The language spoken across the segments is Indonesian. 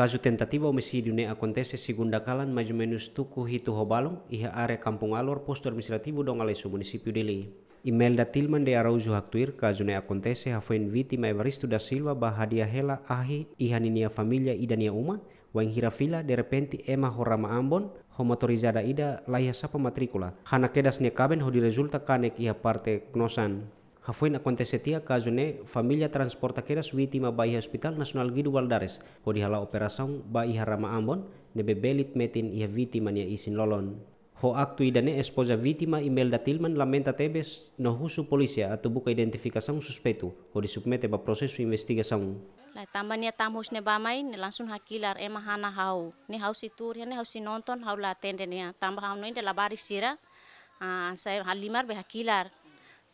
Caso tentativa homicídio ne acontece segunda kalan mais ou menos hitu hito robalon e a kampung Alor, posto administrativo dong alesu município dili. Imelda Tilman de Araújo Haktuir caso ne acontece, hafuen viti Evaristo da Silva, Bahadia Hela, Ahi, iha ninia familia ida nia Uma, Wang Hirafila, de repente Emma Horama Ambon, homotorizada Ida, laia sapa Hana Hanakedas ne kaben ho di resulta kanek iha parte knosan αφού είναι acontecetia κάζουνε familia transportaqueras ma bayi Hospital Nasional Guido Valdares, o dihala operasong bayi harama ambon, nebebelit metin ia vítima mania isin lolon. Ho aktu idane esposa ma Imelda Tilman lamenta tebes no husu polisia atau buka identificação suspeito, o submete ba processo investigasong Lai tamba nia tamus ne bamai ne langsung hakilar ema hana hau. Ne hau situr ne hau nonton hau la tende nia. Tamba hau noin de labari sira. Ah, saya halimar be hakilar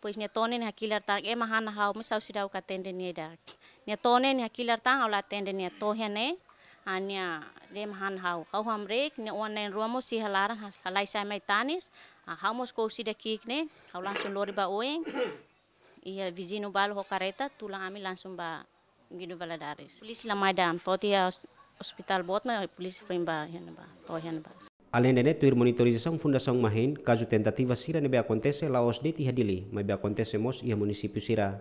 pois nia tonen nia kilar tang e mahana hau mi sau sidau ka tende nia dak nia tonen nia kilar tang au la tende nia tohia ne ania le mahana hau hau ham rek nia rua mo si halara halai sai mai tanis hau mo skou sida kik ne hau langsung lori ba oeng ia vizinu balo ho kareta tulang ami langsung ba gidu baladaris polisi la madam toti hospital bot na polisi fimba hian ba tohian ba Além de neto, ir monitorização Fundação Mahin, caso tentativa sira nebe acontece lá os deti hadili, mas be acontece mos e a sira.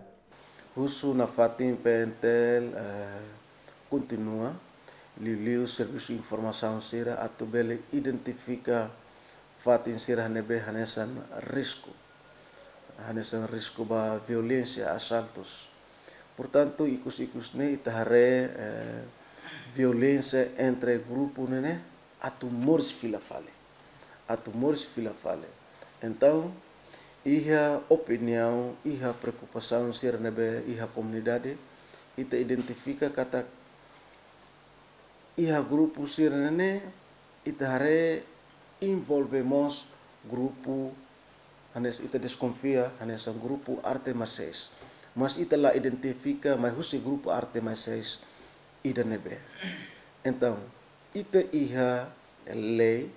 Husu na fatim pentel eh, continua, liu serviço informação sira atu bele identifica fatin sira nebe hanesan risku, hanesan risku ba violência, asaltos. Portanto, ikus-ikus ne itahare eh, violência entre grupo nene, a mors filafale, fale. A filafale, morsfila fale. Então, ia opinião, ia preocupação ser nebe, ia comunidade, ita identifica kata ia grupo ser nene, ita hare envolvemos grupo anes ita desconfia anes um grupo arte marseis mas ita la identifica mas husi grupo arte marseis ida nebe então είτε είχα ε, λέει,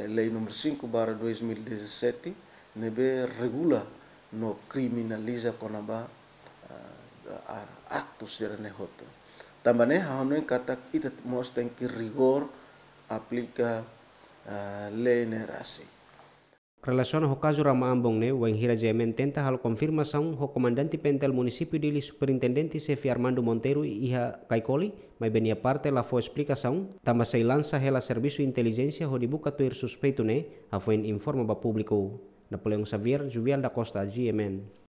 ε, λέει νούμερο 5 παρα 2017, να μπει ρεγούλα να κριμιναλίζει ακόμα να πάει άκτος για να έχω το. Τα μάνα είχα κατά είτε μόνο και κυριγόρ απλήκα ε, λέει νεράσι. Relación ho caso rama ambong ne wen hira jemen tenta hal confirmação ho komandanti pentel munisipi dili superintendenti Sefi Armando Monteiro iha Caicoli, mas benia parte la fo explicação, tama sei lança hela servisu inteligência ho dibuka tuir suspeito ne, a foi informa ba público. Napoleão Xavier, Juvial da Costa, GMN.